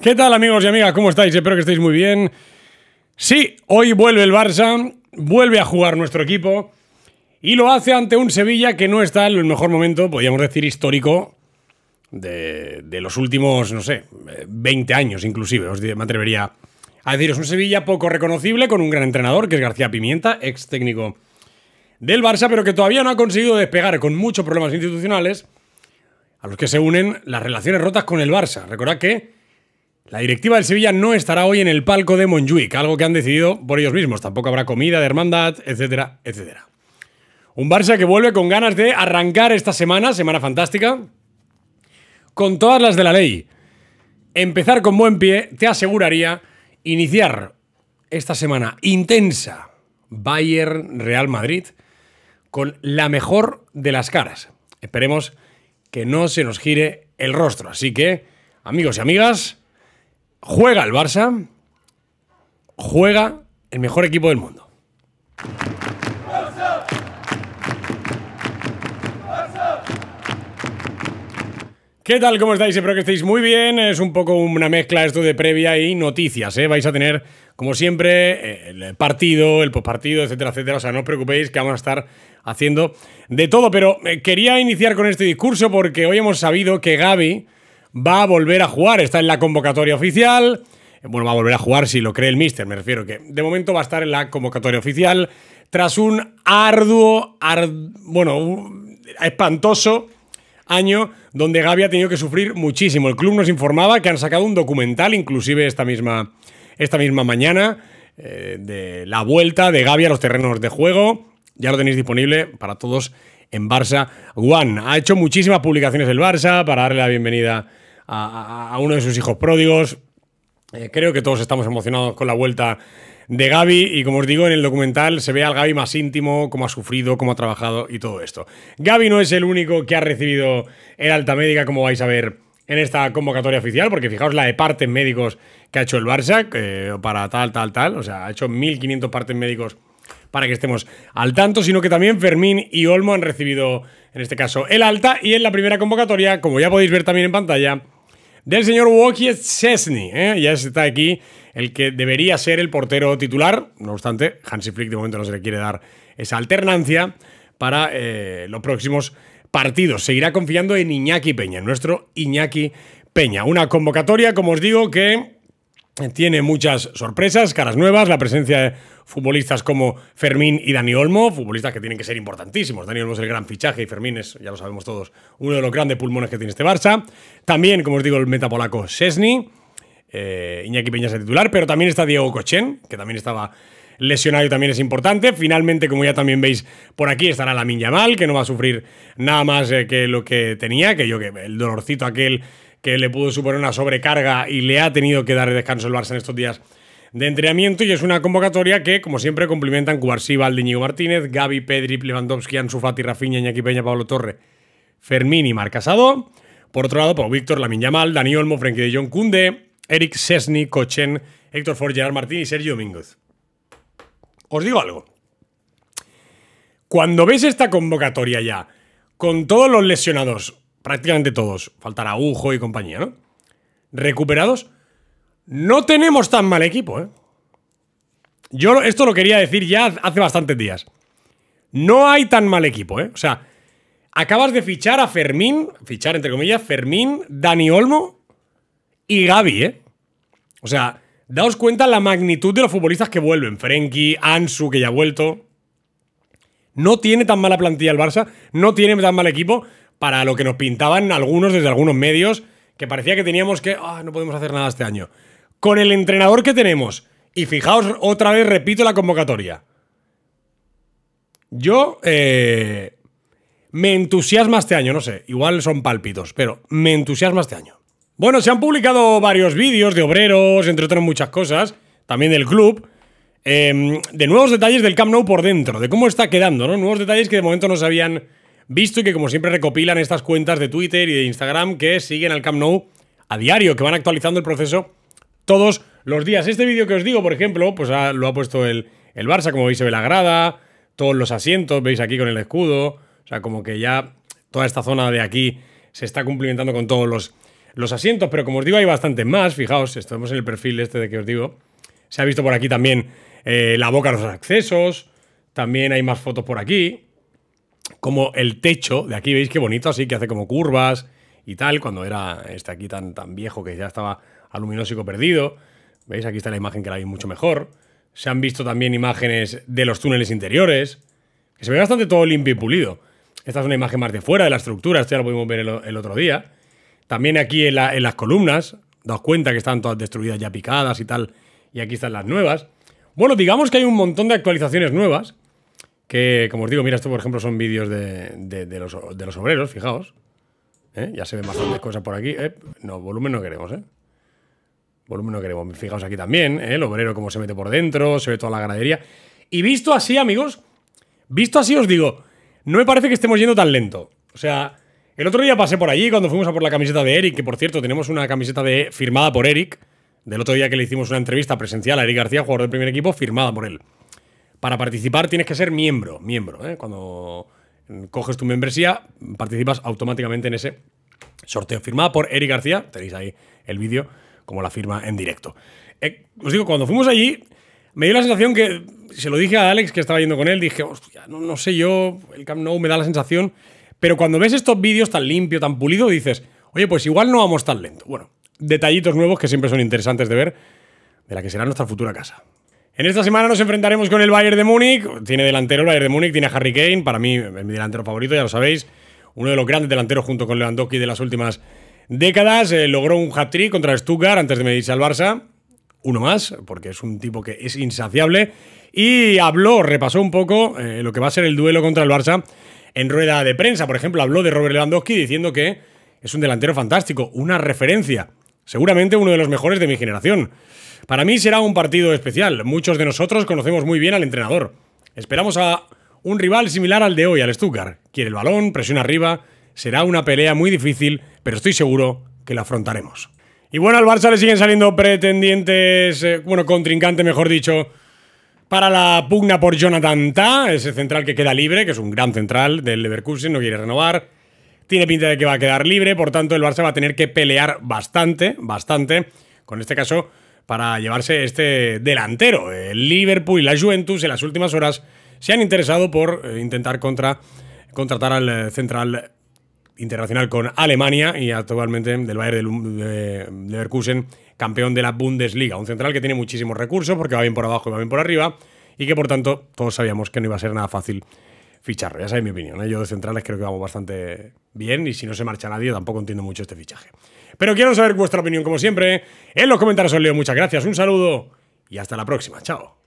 ¿Qué tal amigos y amigas? ¿Cómo estáis? Espero que estéis muy bien. Sí, hoy vuelve el Barça, vuelve a jugar nuestro equipo y lo hace ante un Sevilla que no está en el mejor momento, podríamos decir histórico, de, los últimos, no sé, 20 años inclusive, os me atrevería a deciros. Un Sevilla poco reconocible con un gran entrenador que es García Pimienta, ex técnico del Barça, pero que todavía no ha conseguido despegar con muchos problemas institucionales a los que se unen las relaciones rotas con el Barça. Recordad que la directiva del Sevilla no estará hoy en el palco de Montjuic, algo que han decidido por ellos mismos. Tampoco habrá comida de hermandad, etcétera, etcétera. Un Barça que vuelve con ganas de arrancar esta semana, semana fantástica, con todas las de la ley. Empezar con buen pie te aseguraría iniciar esta semana intensa Bayern Real Madrid con la mejor de las caras. Esperemos que no se nos gire el rostro. Así que, amigos y amigas, Juega el Barça, juega el mejor equipo del mundo. ¿Qué tal? ¿Cómo estáis? Espero que estéis muy bien. Es un poco una mezcla esto de previa y noticias. ¿eh? Vais a tener, como siempre, el partido, el postpartido, etcétera, etcétera. O sea, no os preocupéis que vamos a estar haciendo de todo. Pero eh, quería iniciar con este discurso porque hoy hemos sabido que Gaby va a volver a jugar, está en la convocatoria oficial. Bueno, va a volver a jugar si lo cree el míster, me refiero que de momento va a estar en la convocatoria oficial tras un arduo, bueno, espantoso año donde Gabi ha tenido que sufrir muchísimo. El club nos informaba que han sacado un documental, inclusive esta misma, esta misma mañana, eh, de la vuelta de Gabi a los terrenos de juego. Ya lo tenéis disponible para todos en Barça One. Ha hecho muchísimas publicaciones el Barça para darle la bienvenida a, uno de sus hijos pródigos. Eh, creo que todos estamos emocionados con la vuelta de Gaby y como os digo, en el documental se ve al Gaby más íntimo, cómo ha sufrido, cómo ha trabajado y todo esto. Gaby no es el único que ha recibido el alta médica, como vais a ver en esta convocatoria oficial, porque fijaos la de partes médicos que ha hecho el Barça para tal, tal, tal, o sea, ha hecho 1.500 partes médicos para que estemos al tanto, sino que también Fermín y Olmo han recibido, en este caso, el alta y en la primera convocatoria, como ya podéis ver también en pantalla, del señor Wojciech ¿eh? Ya está aquí el que debería ser el portero titular. No obstante, Hansi Flick de momento no se le quiere dar esa alternancia para eh, los próximos partidos. Seguirá confiando en Iñaki Peña, nuestro Iñaki Peña. Una convocatoria, como os digo, que tiene muchas sorpresas, caras nuevas, la presencia de futbolistas como Fermín y Dani Olmo, futbolistas que tienen que ser importantísimos. Dani Olmo es el gran fichaje y Fermín es, ya lo sabemos todos, uno de los grandes pulmones que tiene este Barça. También, como os digo, el metapolaco Sesni, eh, Iñaki Peña es el titular, pero también está Diego Cochen, que también estaba lesionado y también es importante. Finalmente, como ya también veis por aquí, estará la Yamal, que no va a sufrir nada más eh, que lo que tenía, que yo que el dolorcito aquel que le pudo suponer una sobrecarga y le ha tenido que dar descanso el Barça en estos días de entrenamiento y es una convocatoria que, como siempre, cumplimentan Cuarsí, Valdiñigo Martínez, Gaby, Pedri, Lewandowski, Ansu Fati, Rafinha, Iñaki Peña, Pablo Torre, Fermín y Marcasado. Por otro lado, Víctor, Lamin Yamal, Dani Olmo, Frenkie de Jong, Kunde, Eric Sesni, Cochen, Héctor Ford, Martín y Sergio Domínguez. Os digo algo. Cuando veis esta convocatoria ya, con todos los lesionados, prácticamente todos, faltará Ujo y compañía, ¿no? Recuperados, no tenemos tan mal equipo, ¿eh? Yo esto lo quería decir ya hace bastantes días. No hay tan mal equipo, ¿eh? O sea, acabas de fichar a Fermín, fichar entre comillas, Fermín, Dani Olmo y Gaby, ¿eh? O sea, daos cuenta la magnitud de los futbolistas que vuelven. Frenkie, Ansu, que ya ha vuelto. No tiene tan mala plantilla el Barça, no tiene tan mal equipo, para lo que nos pintaban algunos desde algunos medios, que parecía que teníamos que, ah, no podemos hacer nada este año. Con el entrenador que tenemos, y fijaos otra vez, repito la convocatoria. Yo eh, me entusiasma este año, no sé, igual son pálpitos, pero me entusiasma este año. Bueno, se han publicado varios vídeos de obreros, entre otras muchas cosas, también del club, em, de nuevos detalles del Camp Nou por dentro, de cómo está quedando, ¿no? Nuevos detalles que de momento no se visto y que como siempre recopilan estas cuentas de Twitter y de Instagram que siguen al Camp Nou a diario, que van actualizando el proceso todos los días. Este vídeo que os digo, por ejemplo, pues ah, lo ha puesto el, Barça, como veis se ve la grada, todos los asientos, veis aquí con el escudo, o sea, como que ya toda esta zona de aquí se está cumplimentando con todos los, los asientos, pero como os digo hay bastante más, fijaos, estamos en el perfil este de que os digo, se ha visto por aquí también eh, la boca de los accesos, también hay más fotos por aquí, como el techo, de aquí veis qué bonito, así que hace como curvas y tal, cuando era este aquí tan, viejo que ya estaba aluminósico perdido. ¿Veis? Aquí está la imagen que la veis mucho mejor. Se han visto también imágenes de los túneles interiores, que se ve bastante todo limpio y pulido. Esta es una imagen más de fuera, de la estructura, esto ya lo pudimos ver el, otro día. También aquí en, en las columnas, daos cuenta que están todas destruidas ya picadas y tal, y aquí están las nuevas. Bueno, digamos que hay un montón de actualizaciones nuevas, que, como os digo, mira, esto por ejemplo son vídeos de, los, obreros, fijaos. ¿eh? Ya se ven bastantes cosas por aquí. ¿eh? no, volumen no queremos, ¿eh? Volumen no queremos. Fijaos aquí también, ¿eh? el obrero cómo se mete por dentro, se ve toda la ganadería. Y visto así, amigos, visto así os digo, no me parece que estemos yendo tan lento. O sea, el otro día pasé por allí cuando fuimos a por la camiseta de Eric, que por cierto tenemos una camiseta de, firmada por Eric, del otro día que le hicimos una entrevista presencial a Eric García, jugador del primer equipo, firmada por él. Para participar tienes que ser miembro, miembro. ¿eh? Cuando coges tu membresía, participas automáticamente en ese sorteo. firmado por Eric García, tenéis ahí el vídeo, como la firma en directo. Eh, os digo, cuando fuimos allí, me dio la sensación que, se lo dije a Alex que estaba yendo con él, dije, hostia, no, sé yo, el Camp Nou me da la sensación, pero cuando ves estos vídeos tan limpio, tan pulido, dices, oye, pues igual no vamos tan lento. Bueno, detallitos nuevos que siempre son interesantes de ver de la que será nuestra futura casa. En esta semana nos enfrentaremos con el Bayern de Múnich. Tiene delantero el Bayern de Múnich, tiene a Harry Kane. Para mí, es eh, mi delantero favorito, ya lo sabéis. Uno de los grandes delanteros junto con Lewandowski de las últimas décadas. Eh, logró un hat-trick contra el Stuttgart antes de medirse al Barça. Uno más, porque es un tipo que es insaciable. Y habló, repasó un poco eh, lo que va a ser el duelo contra el Barça en rueda de prensa. Por ejemplo, habló de Robert Lewandowski diciendo que es un delantero fantástico, una referencia Seguramente uno de los mejores de mi generación. Para mí será un partido especial. Muchos de nosotros conocemos muy bien al entrenador. Esperamos a un rival similar al de hoy, al Stuttgart. Quiere el balón, presiona arriba. Será una pelea muy difícil, pero estoy seguro que la afrontaremos. Y bueno, al Barça le siguen saliendo pretendientes, eh, bueno, contrincante mejor dicho, para la pugna por Jonathan Ta, ese central que queda libre, que es un gran central del Leverkusen, no quiere renovar tiene pinta de que va a quedar libre, por tanto el Barça va a tener que pelear bastante, bastante, con este caso, para llevarse este delantero. El Liverpool y la Juventus en las últimas horas se han interesado por eh, intentar contra, contratar al eh, central internacional con Alemania y actualmente del Bayern de Leverkusen, campeón de la Bundesliga. Un central que tiene muchísimos recursos porque va bien por abajo y va bien por arriba y que por tanto todos sabíamos que no iba a ser nada fácil ficharlo. Ya sabéis mi opinión. ¿eh? Yo de centrales creo que vamos bastante bien y si no se marcha nadie tampoco entiendo mucho este fichaje. Pero quiero saber vuestra opinión como siempre. En los comentarios os leo. Muchas gracias, un saludo y hasta la próxima. Chao.